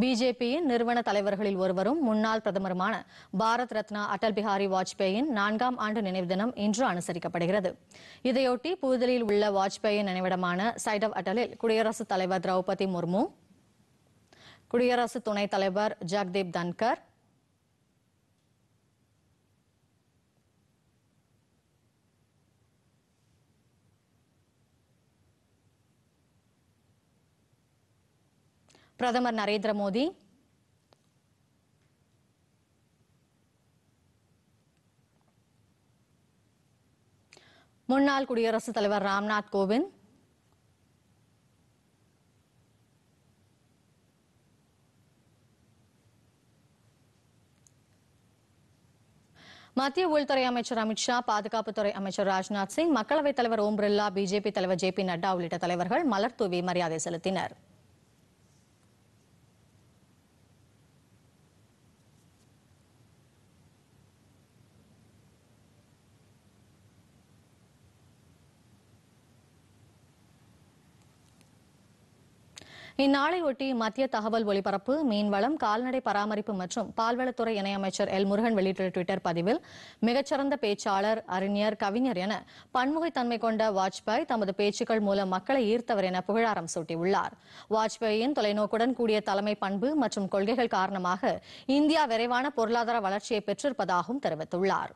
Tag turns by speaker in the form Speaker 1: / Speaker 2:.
Speaker 1: பிஜேபியின் நிறுவன தலைவர்களில் ஒருவரும் முன்னாள் பிரதமருமான பாரத் ரத்னா அடல் பிஹாரி வாஜ்பேயின் நான்காம் ஆண்டு நினைவு தினம் இன்று அனுசரிக்கப்படுகிறது இதையொட்டி புதுதில்லியில் உள்ள வாஜ்பேயின் நினைவிடமான சைட் ஆஃப் அட்டலில் குடியரசுத் தலைவர் திரௌபதி முர்மு குடியரசு துணைத் தலைவர் ஜக்தீப் தன்கர் பிரதமர் நரேந்திர மோடி முன்னாள் குடியரசுத் தலைவர் ராம்நாத் கோவிந்த் மத்திய உள்துறை அமைச்சர் அமித்ஷா பாதுகாப்புத்துறை அமைச்சர் ராஜ்நாத் சிங் மக்களவைத் தலைவர் ஓம் பிர்லா பிஜேபி தலைவர் ஜே பி நட்டா உள்ளிட்ட தலைவர்கள் மலர் தூவி மரியாதை செலுத்தினர் இந்நாளையொட்டி மத்திய தகவல் ஒலிபரப்பு மீன்வளம் கால்நடை பராமரிப்பு மற்றும் பால்வளத்துறை இணையமைச்சர் எல் முருகன் வெளியிட்டுள்ள டுவிட்டர் பதிவில் மிகச்சிறந்த பேச்சாளர் அறிஞர் கவிஞர் என பன்முகைத்தன்மை கொண்ட வாஜ்பாய் தமது பேச்சுக்கள் மூலம் மக்களை ஈர்த்தவர் என புகழாரம் சூட்டியுள்ளார் வாஜ்பாயின் தொலைநோக்குடன் கூடிய தலைமை பண்பு மற்றும் கொள்கைகள் காரணமாக இந்தியா விரைவான பொருளாதார வளர்ச்சியை பெற்றிருப்பதாகவும் தெரிவித்துள்ளாா்